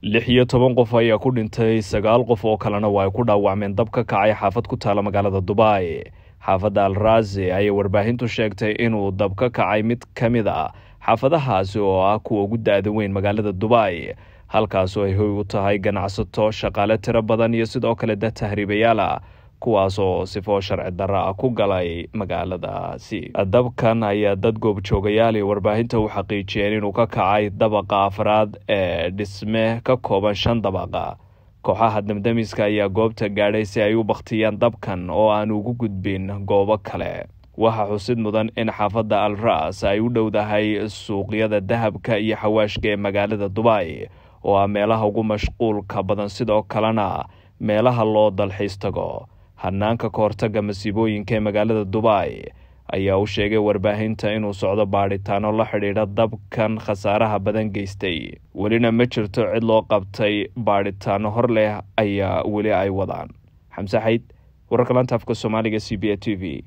lix iyo toban qof ayaa ku dhintay sagaal qof oo kalena waa ay ku dhaawacmeen dab ka kacay xaafad ku taala magaalada dubai xaafadda alraazi ayay warbaahintu sheegtay inuu dab ka kacay mid ka mid a ah xaafadahaasi oo ah kuwa ugu da-da weyn magaalada dubai halkaasoo ay hoy u tahay ganacsato shaqaale tiro badan iyo sidoo kale da tahriibayaala ah kuwaasoo sifo sharci darra ah ku galay magaaladaasi dabkan ayaa dad goobjoogayaal warbaahinta u xaqiijiyeen inuu ka kacay dabaqa afraad ee dhisme ka kooban shan dabaqa kooxaha demdemiska ayaa goobta gaadhay si ay u bakhtiyaan dabkan oo aan ugu gudbin goobo kale waxaa xusid mudan in xaafadda al raas ay u dhowdahay suuqyada dahabka iyo xawaashka ee magaalada dubai oo ah meelaha ugu mashquulka badan sidoo kalena meelaha loo dalxiistago hanaanka ka masiibooyinka ee magaalada dubai ayaa u sheegay warbaahinta inuu socdo baadhitaano la xidhiidha dabkan khasaaraha badan geystay welina ma jirto cid loo qabtay baadhitaano hor leh ayaa weli ay wadaan xamse xayd wararka laanta afka soomaaliga c b a t v